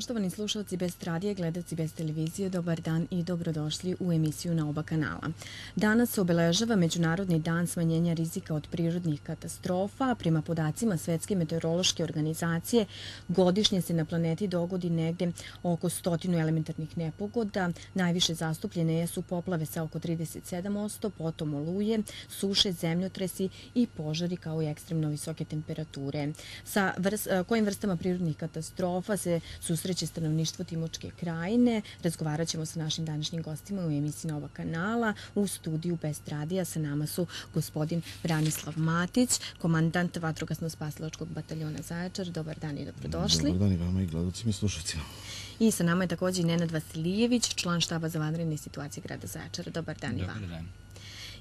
Poštovani slušalci bez radije, gledaci bez televizije, dobar dan i dobrodošli u emisiju na oba kanala. Danas se obeležava Međunarodni dan smanjenja rizika od prirodnih katastrofa. Prema podacima Svetske meteorološke organizacije, godišnje se na planeti dogodi negde oko stotinu elementarnih nepogoda. Najviše zastupljene su poplave sa oko 37%, potom oluje, suše, zemljotresi i požari kao i ekstremno visoke temperature. Sa vrst, kojim vrstama prirodnih katastrofa se su susreće stanovništvo Timočke krajine. Razgovarat ćemo sa našim današnjim gostima u emisiji Nova kanala. U studiju Best Radija sa nama su gospodin Branislav Matić, komandant Vatrogasno-spasilačkog bataljona Zaječar. Dobar dan i dobrodošli. Dobar dan i vama i gledalcima i slušacima. I sa nama je takođe i Nenad Vasilijević, član štaba za vanredne situacije grada Zaječara. Dobar dan i vama. Dobar dan.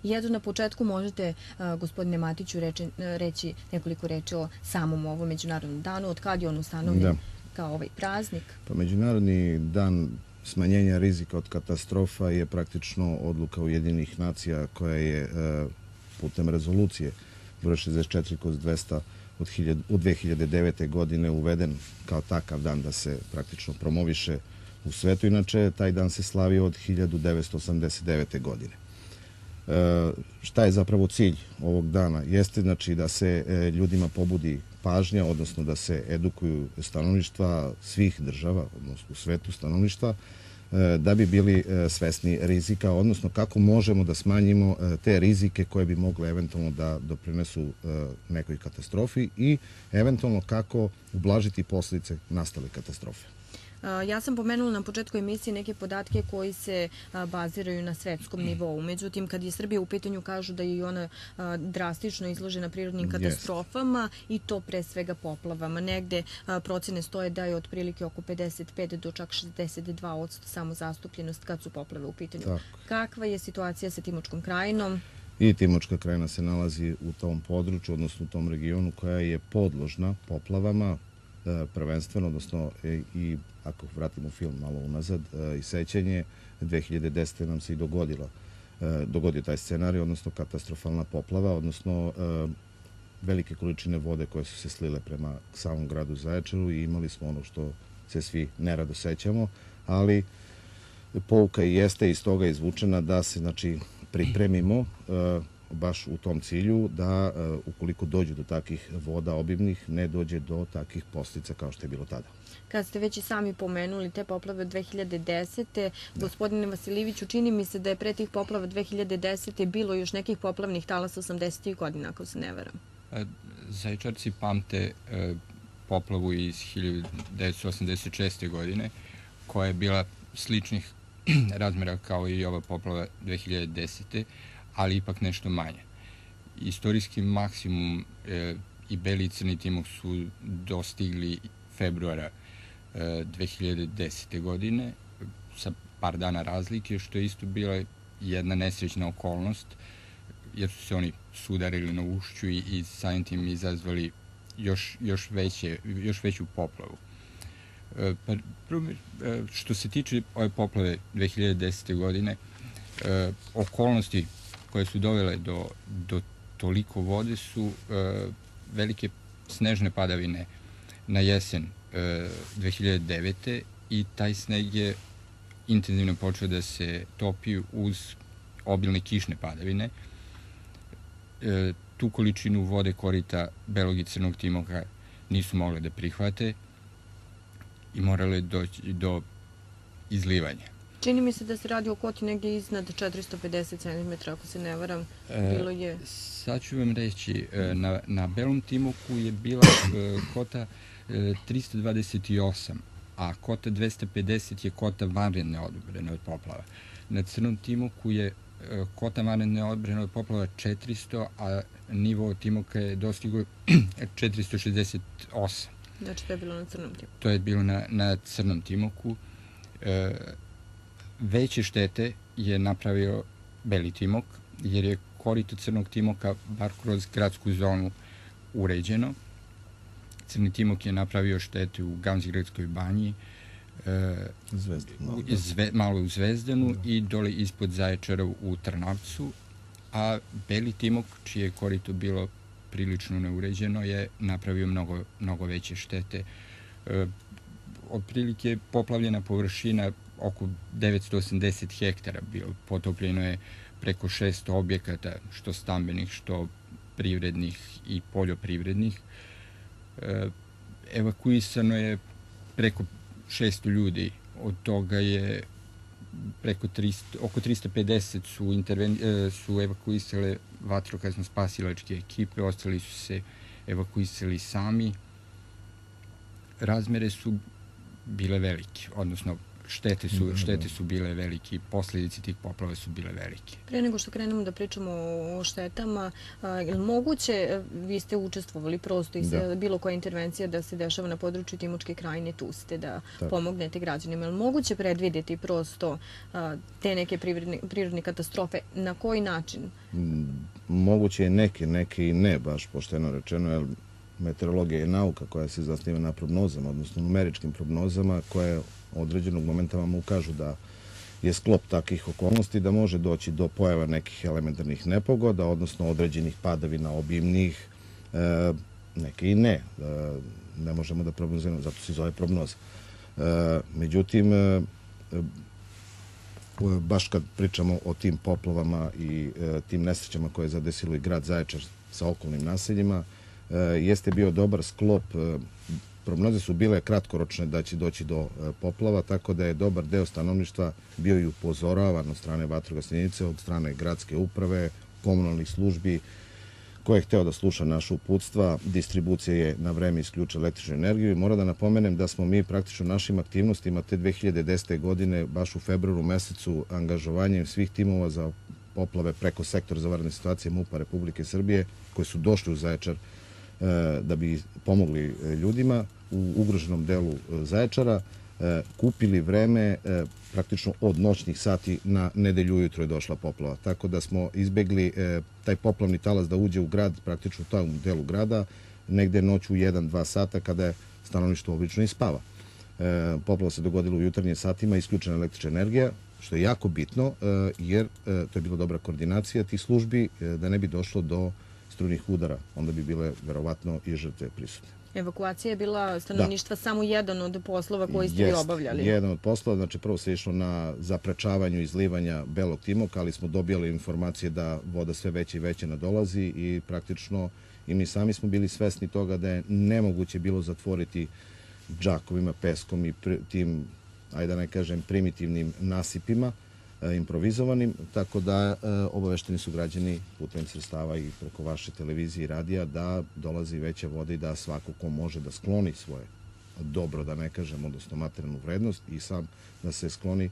I na početku možete, e, gospodine Matiću, reći nekoliko reči o samom ovom međunarodnom danu, od kad je on ustanovljen? Da kao ovaj praznik? Pa Međunarodni dan smanjenja rizika od katastrofa je praktično odluka Ujedinih nacija koja je e, putem rezolucije broj 64 kroz 200 od, 2009. godine uveden kao takav dan da se praktično promoviše u svetu. Inače, taj dan se slavi od 1989. godine. E, šta je zapravo cilj ovog dana? Jeste znači da se e, ljudima pobudi pažnja, odnosno da se edukuju stanovništva svih država, odnosno u svetu stanovništva, e, da bi bili e, svesni rizika, odnosno kako možemo da smanjimo e, te rizike koje bi mogle eventualno da doprinesu nekoj katastrofi i eventualno kako ublažiti posljedice nastale katastrofe. Ja sam pomenula na početku emisije neke podatke koji se baziraju na svetskom nivou. Međutim, kad je Srbija u pitanju kažu da je i ona drastično izložena prirodnim katastrofama i to pre svega poplavama. Negde procene stoje da je otprilike oko 55 do čak 62 odsto samo zastupljenost kad su poplave u pitanju. Kakva je situacija sa Timočkom krajinom? I Timočka krajina se nalazi u tom području, odnosno u tom regionu koja je podložna poplavama, E, prvenstveno, odnosno e, i ako vratimo film malo unazad e, i sećanje, 2010. nam se i dogodilo dogodio taj scenarij, odnosno katastrofalna poplava, odnosno velike količine vode koje su se slile prema samom gradu Zaječaru i imali smo ono što se svi nerado sećamo, ali pouka i jeste iz toga izvučena da se znači, pripremimo baš u tom cilju da e, ukoliko dođe do takih voda obimnih, ne dođe do takih postica kao što je bilo tada. Kad ste već i sami pomenuli te poplave 2010. Da. Gospodine Vasiliviću, čini mi se da je pre tih poplava 2010. bilo još nekih poplavnih talasa 80. godina, ako se ne varam. E, Zaječarci pamte e, poplavu iz 1986. godine, koja je bila sličnih razmera kao i ova poplava 2010 ali ipak nešto manje. Istorijski maksimum e, i beli i crni timok su dostigli februara e, 2010. godine sa par dana razlike, što je isto bila jedna nesrećna okolnost, jer su se oni sudarili na ušću i, i samim tim izazvali još, još, veće, još veću poplavu. E, pa, e, što se tiče ove poplave 2010. godine, e, okolnosti koje su dovele do, do toliko vode su e, velike snežne padavine na jesen e, 2009. i taj sneg je intenzivno počeo da se topi uz obilne kišne padavine. E, tu količinu vode korita belog i crnog timoka nisu mogle da prihvate i morale doći do izlivanja. Čini mi se da se radi o koti negdje iznad 450 cm, ako se ne varam, e, bilo je... Sad ću vam reći, e, na, na Belom Timoku je bila e, kota 328, a kota 250 je kota vanredne odbrane od poplava. Na Crnom Timoku je kota vanredne odbrane od poplava 400, a nivo Timoka je dostigo 468. Znači to je bilo na Crnom Timoku? To je bilo na, na Crnom Timoku veće štete je napravio beli timok, jer je korito crnog timoka bar kroz gradsku zonu uređeno. Crni timok je napravio štete u Gamzigradskoj banji, e, da. zve, malo u Zvezdanu da. i dole ispod Zaječara u Trnavcu, a beli timok, čije je korito bilo prilično neuređeno, je napravio mnogo, mnogo veće štete. E, otprilike poplavljena površina oko 980 hektara bio, potopljeno je preko 600 objekata, što stambenih, što privrednih i poljoprivrednih. E, evakuisano je preko 600 ljudi, od toga je preko 300, oko 350 su, interven, e, su evakuisale vatrokazno spasilačke ekipe, ostali su se evakuisali sami. Razmere su bile velike, odnosno štete su, mhm. štete su bile velike posljedici tih poplava su bile velike. Pre nego što krenemo da pričamo o štetama, je li moguće, e, vi ste učestvovali prosto i da. E, bilo koja intervencija da se dešava na području Timočke krajine, tu ste da Tako. pomognete građanima. Je li moguće predvideti prosto te neke prirodne, prirodne katastrofe? Na koji način? Moguće je neke, neke i ne baš pošteno rečeno, jer meteorologija je nauka koja se zasniva na prognozama, odnosno numeričkim prognozama, koje određenog momenta vam ukažu da je sklop takih okolnosti da može doći do pojava nekih elementarnih nepogoda, odnosno određenih padavina obimnih, e, neke i ne. E, ne možemo da prognoziramo, zato se zove prognoza. E, međutim, baš kad pričamo o tim poplovama i tim nesrećama koje je zadesilo i grad Zaječar sa okolnim naseljima, Eh, jeste bio dobar sklop eh, prognoze su bile kratkoročne da će doći do eh, poplava, tako da je dobar deo stanovništva bio i upozoravan od strane vatrogasnjenice, od strane gradske uprave, komunalnih službi, ko je hteo da sluša naše uputstva, distribucija je na vreme isključa električnu energiju i mora da napomenem da smo mi praktično našim aktivnostima te 2010. godine, baš u februaru mesecu, angažovanjem svih timova za poplave preko sektor za varne situacije MUPA Republike Srbije, koje su došli u Zaječar, E, da bi pomogli e, ljudima u ugroženom delu e, Zaječara, kupili vreme praktično od noćnih sati na nedelju ujutro je došla poplava. Tako da smo izbegli taj poplavni talas da uđe u grad, praktično u tom delu grada, negde noć u 1-2 sata kada je stanovništvo obično i spava. Poplava se dogodila u jutarnjim satima, isključena električna energija, što je jako bitno jer to je bila dobra koordinacija tih službi da ne bi došlo do strunih udara, onda bi bile verovatno i žrtve prisutne. Evakuacija je bila stanovništva da. samo jedan od poslova koji ste Jest, i obavljali. jedan od poslova, znači prvo se išlo na zaprečavanju izlivanja belog timoka, ali smo dobijali informacije da voda sve veće i veće nadolazi i praktično i mi sami smo bili svesni toga da je nemoguće bilo zatvoriti džakovima, peskom i tim, ajde da ne kažem, primitivnim nasipima, E, improvizovanim, tako da e, obavešteni su građani putem sredstava i preko vaše televizije i radija da dolazi veća voda i da svako ko može da skloni svoje dobro, da ne kažem, odnosno materijalnu vrednost i sam da se skloni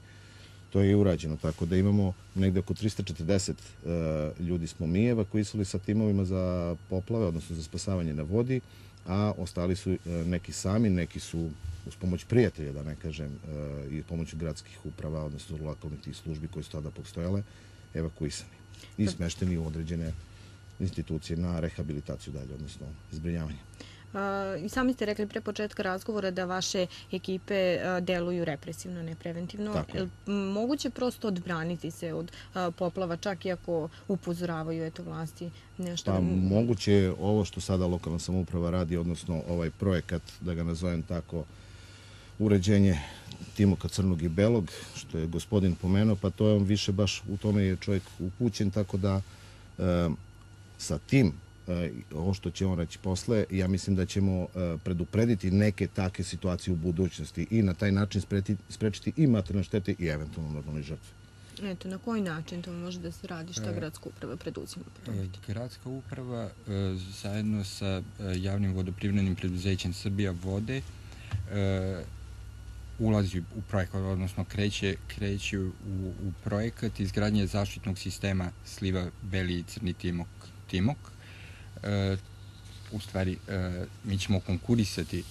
to je i urađeno, tako da imamo negde oko 340 e, ljudi smo mi evakuisali sa timovima za poplave, odnosno za spasavanje na vodi, a ostali su neki sami, neki su uz pomoć prijatelja, da ne kažem, e, i pomoć gradskih uprava, odnosno lokalnih tih službi koje su tada postojale, evakuisani i smešteni u određene institucije na rehabilitaciju dalje, odnosno izbrinjavanje. I sami ste rekli pre početka razgovora da vaše ekipe e, deluju represivno, ne preventivno. Tako. Moguće prosto odbraniti se od poplava, čak i ako upozoravaju eto, vlasti nešto? Pa, moguće je ovo što sada lokalna samouprava radi, odnosno ovaj projekat, da ga nazovem tako, uređenje Timoka Crnog i Belog, što je gospodin pomenuo, pa to je on više baš u tome je čovjek upućen, tako da e, sa tim e, ovo što će on reći posle, ja mislim da ćemo e, preduprediti neke take situacije u budućnosti i na taj način sprečiti i materne štete i eventualno normalne žrtve. Eto, na koji način to može da se radi? Šta gradska uprava preduzima? Gradska uprava zajedno sa javnim vodoprivrednim preduzećem Srbija vode ulazi u projekat, odnosno kreće, kreće u, u projekat izgradnje zaštitnog sistema sliva beli i crni timok. timok. E, u stvari, e, mi ćemo konkurisati e,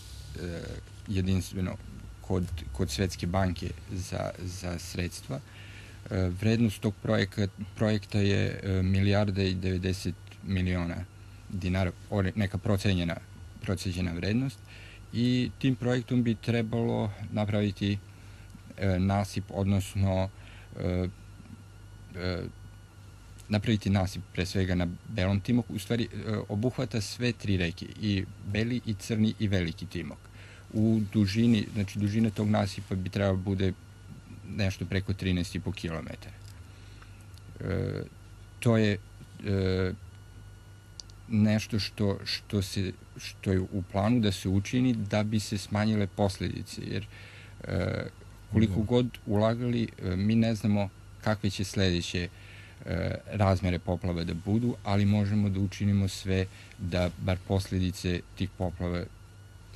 jedinstveno kod, kod Svetske banke za, za sredstva. E, vrednost tog projekta, projekta je e, milijarda i 90 miliona dinara, neka procenjena, procenjena vrednost. E, i tim projektom bi trebalo napraviti e, nasip, odnosno e, e, napraviti nasip pre svega na Belom Timoku, u stvari e, obuhvata sve tri reke, i Beli, i Crni, i Veliki Timok. U dužini, znači dužina tog nasipa bi trebalo bude nešto preko 13,5 km. E, to je e, nešto što, što, se, što je u planu da se učini da bi se smanjile posledice, jer e, koliko mhm. god ulagali, e, mi ne znamo kakve će sledeće e, razmere poplave da budu, ali možemo da učinimo sve da bar posledice tih poplave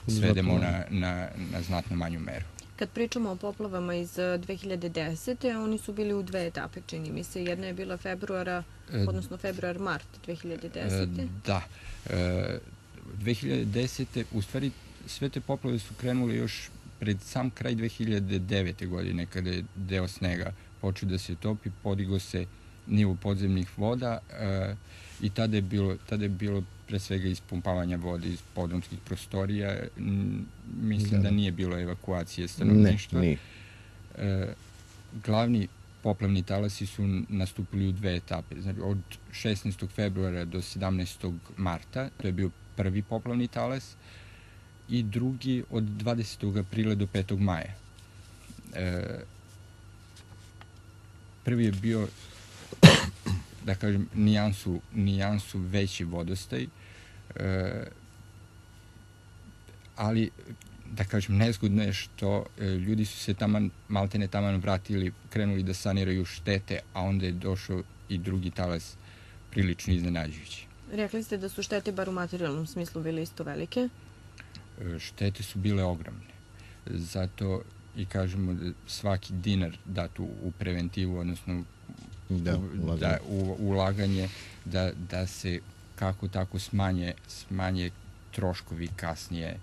svedemo na, na, na znatno manju meru. Kad pričamo o poplavama iz 2010. Eh, oni su bili u dve etape, čini mi se. Jedna je bila februara, e, odnosno februar-mart 2010. E, da. 2010. E, u stvari sve te poplave su krenule još pred sam kraj 2009. godine kada je deo snega počeo da se topi, podigo se nivu podzemnih voda e, i tada je, bilo, tada je bilo pre svega ispumpavanja vode iz podrumskih prostorija. mislim da, da nije bilo evakuacije stanovništva. Ne, nije. E, glavni poplavni talasi su nastupili u dve etape. Znači, od 16. februara do 17. marta, to je bio prvi poplavni talas, i drugi od 20. aprila do 5. maja. E, prvi je bio da kažem, nijansu, nijansu veći vodostaj, e, ali da kažem, nezgodno je što e, ljudi su se taman, maltene taman vratili, krenuli da saniraju štete, a onda je došao i drugi talas prilično iznenađujući. Rekli ste da su štete, bar u materijalnom smislu, bile isto velike? E, štete su bile ogromne. Zato i kažemo da svaki dinar dat u, u preventivu, odnosno da, ulaganje. da u, ulaganje da, da se kako tako smanje, smanje troškovi kasnije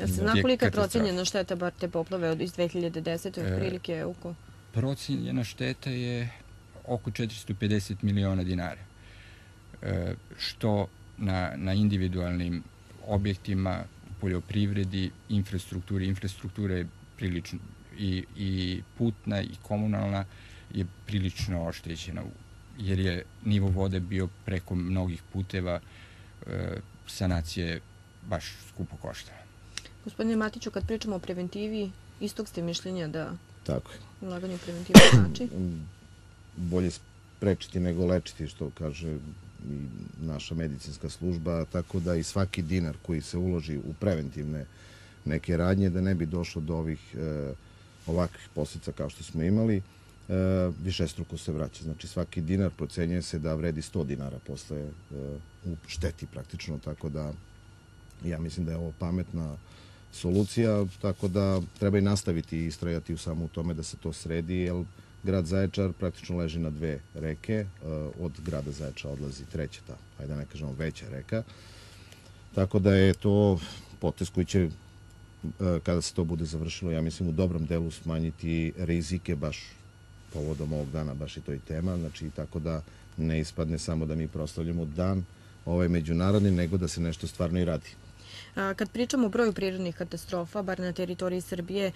Ja se zna kolika je procenjena šteta bar te poplave od iz 2010. E, otprilike e, oko? Procenjena šteta je oko 450 miliona dinara. E, što na, na individualnim objektima, poljoprivredi, infrastrukturi, infrastrukture je prilično i, i putna i komunalna, e, je prilično oštećena jer je nivo vode bio preko mnogih puteva e, sanacija je baš skupo košta. Gospodine Matiću, kad pričamo o preventivi, istog ste mišljenja da Tako je. ulaganje u preventivu znači? Bolje sprečiti nego lečiti, što kaže i naša medicinska služba, tako da i svaki dinar koji se uloži u preventivne neke radnje, da ne bi došlo do ovih e, ovakvih posljedica kao što smo imali, E, višestruko se vraća. Znači svaki dinar procenjuje se da vredi 100 dinara posle e, u šteti praktično, tako da ja mislim da je ovo pametna solucija, tako da treba i nastaviti i istrajati u samo u tome da se to sredi, jer grad Zaječar praktično leži na dve reke, e, od grada Zaječa odlazi treća ta, ajde da ne kažemo veća reka, tako da je to potes koji će kada se to bude završilo, ja mislim u dobrom delu smanjiti rizike baš povodom ovog dana, baš i to i tema, znači tako da ne ispadne samo da mi proslavljamo dan ovaj međunarodni, nego da se nešto stvarno i radi. Kad pričamo o broju prirodnih katastrofa, bar na teritoriji Srbije,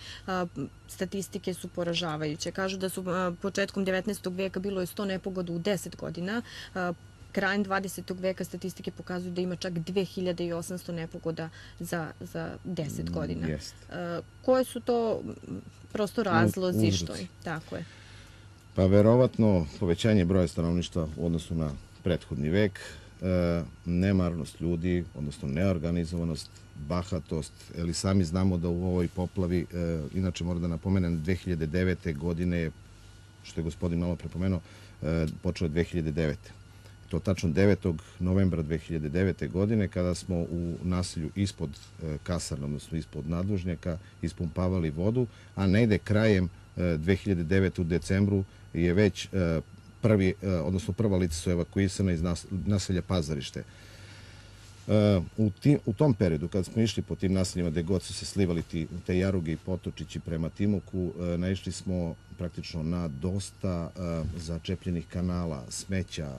statistike su poražavajuće. Kažu da su početkom 19. veka bilo je 100 nepogoda u 10 godina, krajem 20. veka statistike pokazuju da ima čak 2800 nepogoda za, za 10 mm, godina. Jest. Koje su to prosto razlozi što je? Tako je. Pa verovatno povećanje broja stanovništva u odnosu na prethodni vek, e, nemarnost ljudi, odnosno neorganizovanost, bahatost, ali e, sami znamo da u ovoj poplavi, e, inače moram da napomenem, 2009. godine, što je gospodin malo prepomenuo, počeo počeo 2009. To tačno 9. novembra 2009. godine kada smo u naselju ispod kasarna, odnosno ispod nadvožnjaka, ispumpavali vodu, a negde krajem 2009. u decembru je već e, prvi, e, odnosno prva lica su evakuisana iz naselja Pazarište. E, u, tim, u tom periodu, kad smo išli po tim naseljima gde god su se slivali ti, te jaruge i potočići prema Timoku, naišli smo praktično na dosta začepljenih kanala, smeća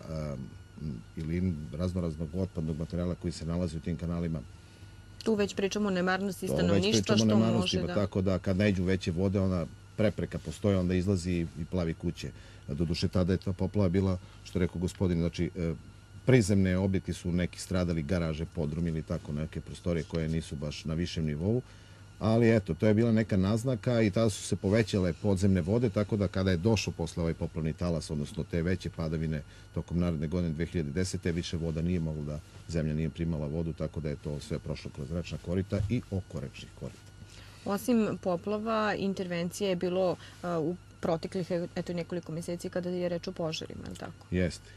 ili raznoraznog otpadnog materijala koji se nalazi u tim kanalima tu već pričamo o nemarnosti stanovništva, što može da... Tako da kad najđu veće vode, ona prepreka postoje, onda izlazi i plavi kuće. Doduše, tada je ta poplava bila, što rekao gospodin, znači, e, prizemne objekti su neki stradali, garaže, podrum ili tako neke prostorije koje nisu baš na višem nivou. Ali eto, to je bila neka naznaka i tada su se povećale podzemne vode, tako da kada je došao posle ovaj poplavni talas, odnosno te veće padavine tokom naredne godine 2010. više voda nije mogla da zemlja nije primala vodu, tako da je to sve prošlo kroz rečna korita i oko rečnih korita. Osim poplava, intervencija je bilo u proteklih eto, nekoliko meseci kada je reč o požarima, je li tako? Jeste.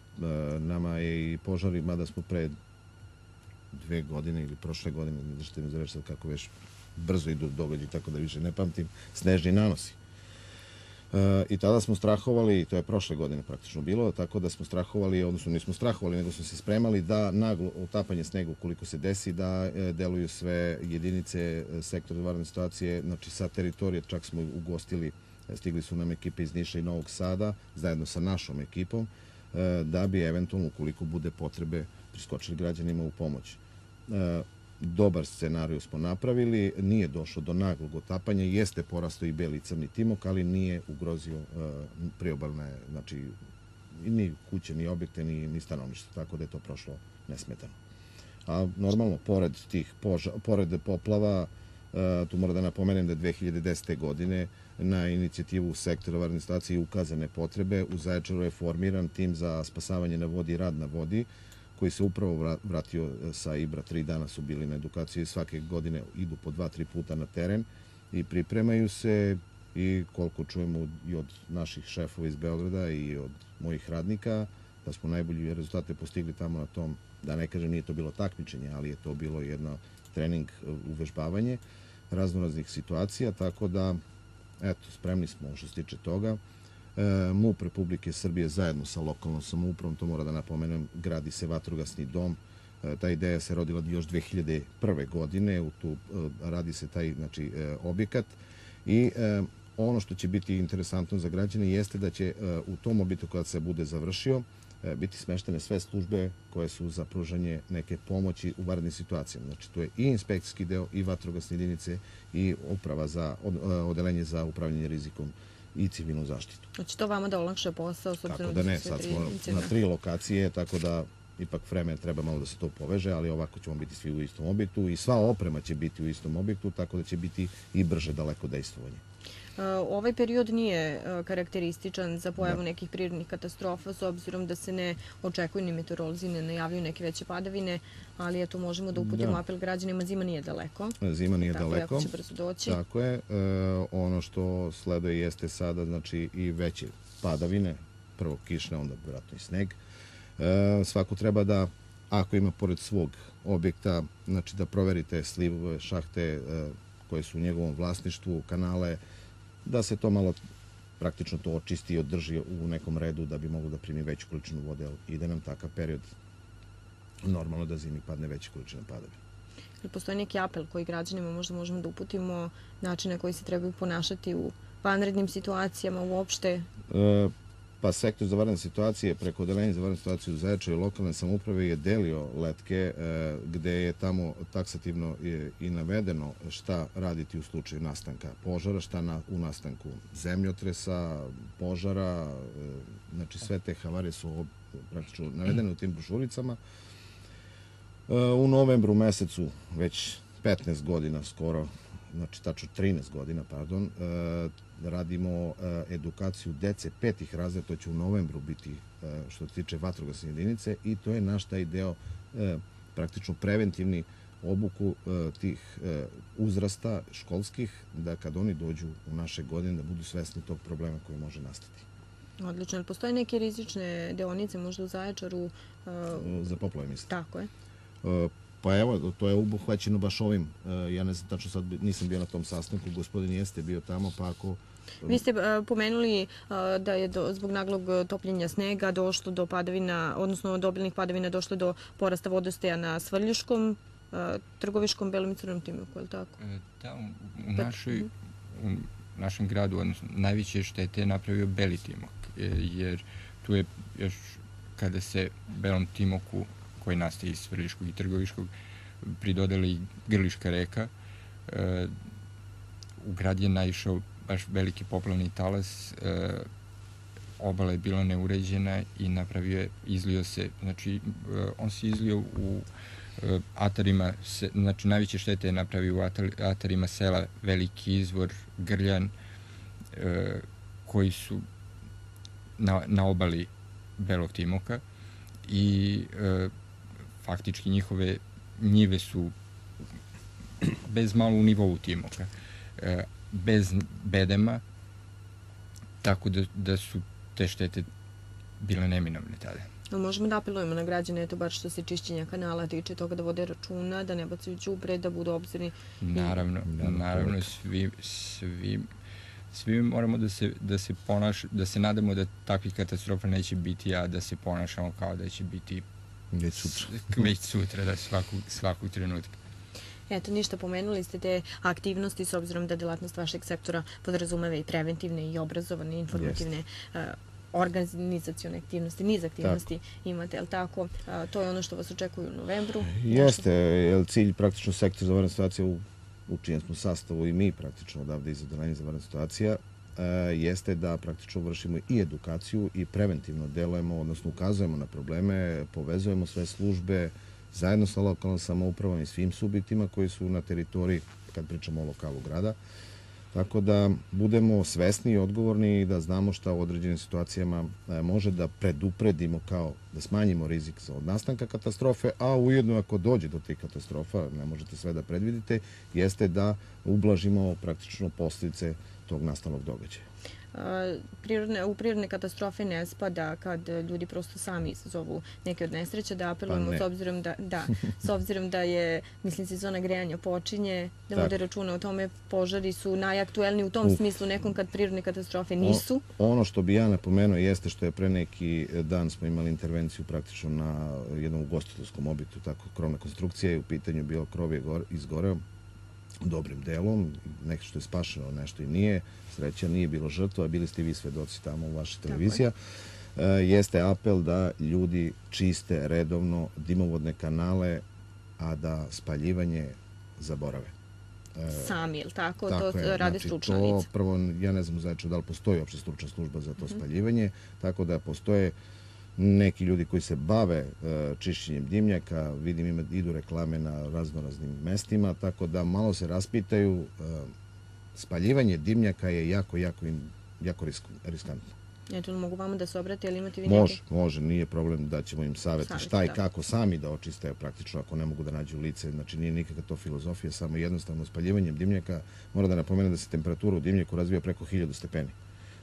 Nama je i požari, mada smo pre dve godine ili prošle godine, ne znam što mi zaveš sad kako već brzo idu događaj, tako da više ne pamtim, snežni nanosi i tada smo strahovali, to je prošle godine praktično bilo, tako da smo strahovali, odnosno nismo strahovali, nego smo se spremali da naglo utapanje snega ukoliko se desi, da e, deluju sve jedinice e, sektora varne situacije, znači sa teritorije čak smo ugostili, e, stigli su nam ekipe iz Niša i Novog Sada, zajedno sa našom ekipom, da bi eventualno ukoliko bude potrebe priskočili građanima u pomoć dobar scenariju smo napravili, nije došlo do naglog otapanja, jeste porasto i beli i crni timok, ali nije ugrozio e, priobalne, znači ni kuće, ni objekte, ni, ni stanovništvo, tako da je to prošlo nesmetano. A normalno, pored tih poža, pored poplava, e, tu moram da napomenem da je 2010. godine na inicijativu sektora varne stacije ukazane potrebe u Zaječaru je formiran tim za spasavanje na vodi i rad na vodi, koji se upravo vratio e, sa Ibra 3 dana su bili na edukaciji, svake godine idu po dva, tri puta na teren i pripremaju se i koliko čujemo i od naših šefova iz Beograda i od mojih radnika, da smo najbolji rezultate postigli tamo na tom, da ne kažem nije to bilo takmičenje, ali je to bilo jedno trening, e, uvežbavanje raznoraznih situacija, tako da, eto, spremni smo što se tiče toga. E, MUP Republike Srbije zajedno sa lokalnom samoupravom, to mora da napomenem, gradi se vatrogasni dom. E, ta ideja se rodila još 2001. godine, u tu, e, radi se taj znači, objekat i ono što će biti interesantno za građane jeste da će u tom objektu kada se bude završio biti smeštene sve službe koje su za pružanje neke pomoći u varadnim situacijama. Znači, to je i inspekcijski deo, i vatrogasne jedinice, i uprava za, odelenje za upravljanje rizikom i civilnu zaštitu. Znači to vama da olakše posao? S tako da, da ne, sad smo na tri lokacije, tako da ipak vreme treba malo da se to poveže, ali ovako ćemo biti svi u istom objektu i sva oprema će biti u istom objektu, tako da će biti i brže daleko dejstvovanje. E, ovaj period nije e, karakterističan za pojavu da. nekih prirodnih katastrofa s obzirom da se ne očekuju ni meteorolozi, ne najavljuju neke veće padavine, ali eto možemo da uputimo da. apel građanima, zima nije daleko. Da, zima nije Tako daleko. ako će brzo doći. Tako je. E, ono što sleduje jeste sada znači i veće padavine, prvo kišne, onda vratno i sneg. svako treba da ako ima pored svog objekta, znači da proverite slivove, šahte koje su u njegovom vlasništvu, kanale, da se to malo praktično to očisti i održi u nekom redu da bi moglo da primi veću količinu vode i da nam takav period normalno da zimi padne veća količina padavina. Ili postoji neki apel koji građanima možda možemo da uputimo načine koji se trebaju ponašati u vanrednim situacijama uopšte? E, pa sektor za varne situacije preko odelenja za varne situacije u Zaječaju lokalne samuprave je delio letke e, gde je tamo taksativno je i navedeno šta raditi u slučaju nastanka požara, šta u nastanku zemljotresa, požara, e, znači sve te havarije su praktično navedene u tim brošuricama. E, u novembru mesecu već 15 godina skoro, znači tačno 13 godina, pardon, da radimo e, edukaciju dece petih razreda, to će u novembru biti e, što se tiče vatrogasne jedinice i to je naš taj deo e, praktično preventivni obuku tih uzrasta školskih, da kad oni dođu u naše godine da budu svesni tog problema koji može nastati. Odlično. Ali postoje neke rizične deonice možda u Zaječaru? Za poplove, mislite? Tako je. Pa evo, to je obuhvaćeno baš ovim. Ja ne znam tačno sad, nisam bio na tom sastanku, gospodin jeste bio tamo, pa ako Vi ste pomenuli da je zbog naglog topljenja snega došlo do padavina, odnosno od obilnih padavina došlo do porasta vodostaja na Svrljiškom, Trgoviškom, Belom i Crnom Timoku, je li tako? E, da, u, pa, našoj, mhm. u našem gradu odnosno, najveće štete je napravio Beli Timok, e, jer tu je još kada se Belom Timoku, koji nastaje iz Svrljiškog i Trgoviškog, pridodeli Grliška reka, e, u grad je naišao baš veliki poplavni talas, e, obala je bila neuređena i napravio je, izlio se, znači e, on se izlio u e, atarima, se, znači najveće štete je napravio u atar, atarima sela Veliki izvor, Grljan, e, koji su na, na obali Belog Timoka i e, faktički njihove njive su bez malo u nivou Timoka. E, bez bedema, tako da, da su te štete bile neminovne tada. No, možemo da apelujemo na građane, eto, bar što se čišćenja kanala tiče toga da vode računa, da ne bacaju đubre, da budu obzirni. Naravno, I... naravno, da, svi, svi, svi moramo da se, da se ponaš, da se nadamo da takvih katastrofa neće biti, a da se ponašamo kao da će biti već sutra. već sutra, da svakog, svakog trenutka. Eto, ništa, pomenuli ste te aktivnosti s obzirom da delatnost vašeg sektora podrazumeva i preventivne i obrazovane, i informativne organizacijone aktivnosti, niz aktivnosti imate, je li tako? to je ono što vas očekuje u novembru. Jeste, je cilj praktično sektor za varna situacija u, u čijem smo sastavu i mi praktično odavde iz odelanja za varna situacija, e, jeste da praktično vršimo i edukaciju i preventivno delujemo, odnosno ukazujemo na probleme, povezujemo sve službe, zajedno sa lokalnom samoupravom i svim subjektima koji su na teritoriji, kad pričamo o lokalu grada, Tako da budemo svesni i odgovorni i da znamo šta u određenim situacijama e, može da predupredimo kao da smanjimo rizik od nastanka katastrofe, a ujedno ako dođe do tih katastrofa, ne možete sve da predvidite, jeste da ublažimo praktično posljedice tog nastalog događaja prirodne, u prirodne katastrofe ne spada kad ljudi prosto sami izazovu neke od nesreća, da apelujemo pa s obzirom da, da, s obzirom da je, mislim, sezona grejanja počinje, da vode računa o tome, požari su najaktuelni u tom smislu nekom kad prirodne katastrofe nisu. O, ono što bi ja napomenuo jeste što je pre neki dan smo imali intervenciju praktično na jednom ugostiteljskom obitu, tako krovna konstrukcija je u pitanju bilo krov je izgoreo, dobrim delom, nešto što je spašeno, nešto i nije, sreća nije bilo žrtva, bili ste i vi svedoci tamo u vaša televizija, e, jeste apel da ljudi čiste redovno dimovodne da kanale, a da spaljivanje zaborave. E, Sami, je li tako? tako to je, rade znači, stručna lica. Prvo, ja ne znam znači da li postoji opšte stručna služba za to mhm. spaljivanje, tako da postoje neki ljudi koji se bave e, čišćenjem dimnjaka, vidim ima, idu reklame na raznoraznim mestima, tako da malo se raspitaju. E, spaljivanje dimnjaka je jako, jako, jako riskantno. Eto, mogu vama da se obrate, ali imate vi neke? Može, može, nije problem da ćemo im savjeti šta i da. kako sami da očiste, praktično ako ne mogu da nađu lice, znači nije nikakva to filozofija, samo jednostavno spaljivanjem dimnjaka, mora da napomenem da se temperatura u dimnjaku razvija preko 1000 stepeni.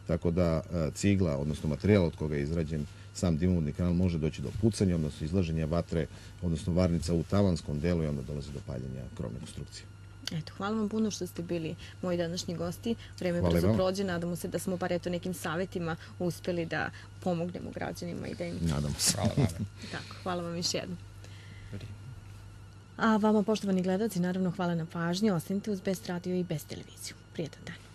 Tako da e, cigla, odnosno materijal od koga je izrađen, sam dimovodni kanal može doći do pucanja, odnosno izlaženja vatre, odnosno varnica u talanskom delu i onda dolazi do paljenja krovne konstrukcije. Eto, hvala vam puno što ste bili moji današnji gosti. Vreme hvala brzo prođe, nadamo se da smo par eto nekim savetima uspeli da pomognemo građanima i da im... Nadamo se. Hvala vam. Tako, hvala vam još jednom. A vama, poštovani gledalci, naravno hvala na pažnji. Ostanite uz Best Radio i Best Televiziju. Prijetan dan.